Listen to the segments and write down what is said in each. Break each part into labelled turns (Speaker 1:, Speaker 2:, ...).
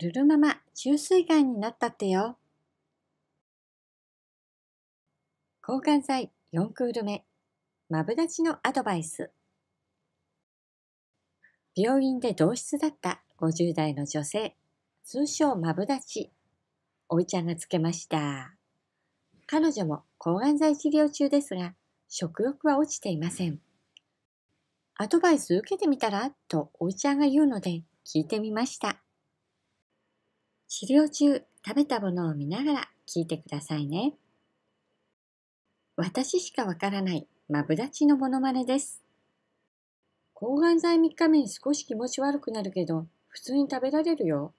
Speaker 1: ルルママ、中水害になったってよ。抗がん剤4クール目、マブダチのアドバイス。病院で同室だった50代の女性、通称マブダチ。おいちゃんがつけました。彼女も抗がん剤治療中ですが、食欲は落ちていません。アドバイス受けてみたらとおいちゃんが言うので聞いてみました。治療中、食べたものを見ながら聞いてくださいね。私しかわからないマブダチのモノマネです。抗がん剤3日目に少し気持ち悪くなるけど、普通に食べられるよ。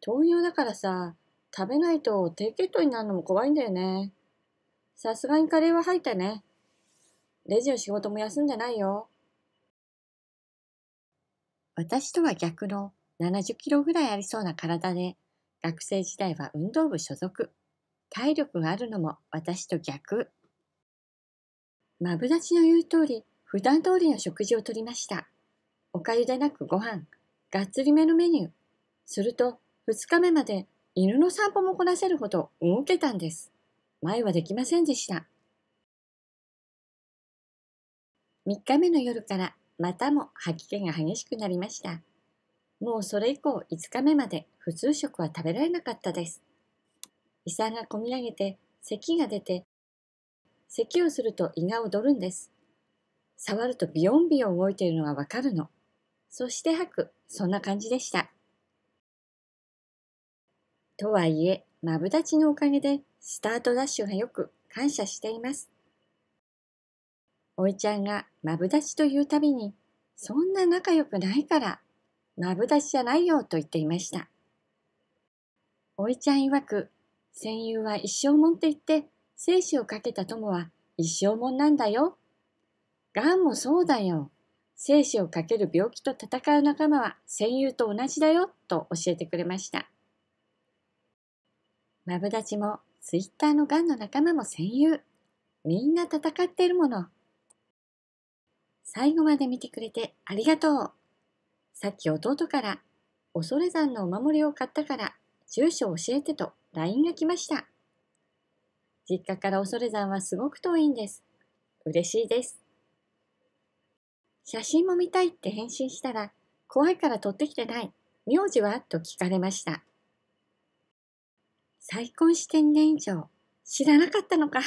Speaker 1: 糖尿だからさ、食べないと低血糖になるのも怖いんだよね。さすがにカレーは入ったね。レジの仕事も休んでないよ。私とは逆の70キロぐらいありそうな体で、学生時代は運動部所属。体力があるのも私と逆。マブダチの言う通り、普段通りの食事をとりました。おかゆでなくご飯、がっつりめのメニュー。すると、2日目まで犬の散歩もこなせるほど動けたんです。前はできませんでした。3日目の夜からまたも吐き気が激しくなりました。もうそれ以降5日目まで普通食は食べられなかったです。胃酸がこみ上げて咳が出て、咳をすると胃が踊るんです。触るとビヨンビヨン動いているのがわかるの。そして吐く、そんな感じでした。とはいえ、マブダチのおかげでスタートダッシュがよく感謝しています。おいちゃんがマブダチというたびに、そんな仲良くないからマブダチじゃないよと言っていました。おいちゃん曰く、戦友は一生もんって言って、生死をかけた友は一生もんなんだよ。がんもそうだよ。生死をかける病気と戦う仲間は戦友と同じだよと教えてくれました。マブダチもツイッターのがんの仲間も戦友。みんな戦っているもの。最後まで見てくれてありがとう。さっき弟から、恐山のお守りを買ったから、住所教えてと LINE が来ました。実家から恐山はすごく遠いんです。嬉しいです。写真も見たいって返信したら、怖いから撮ってきてない。名字はと聞かれました。再婚して2年以上、知らなかったのか。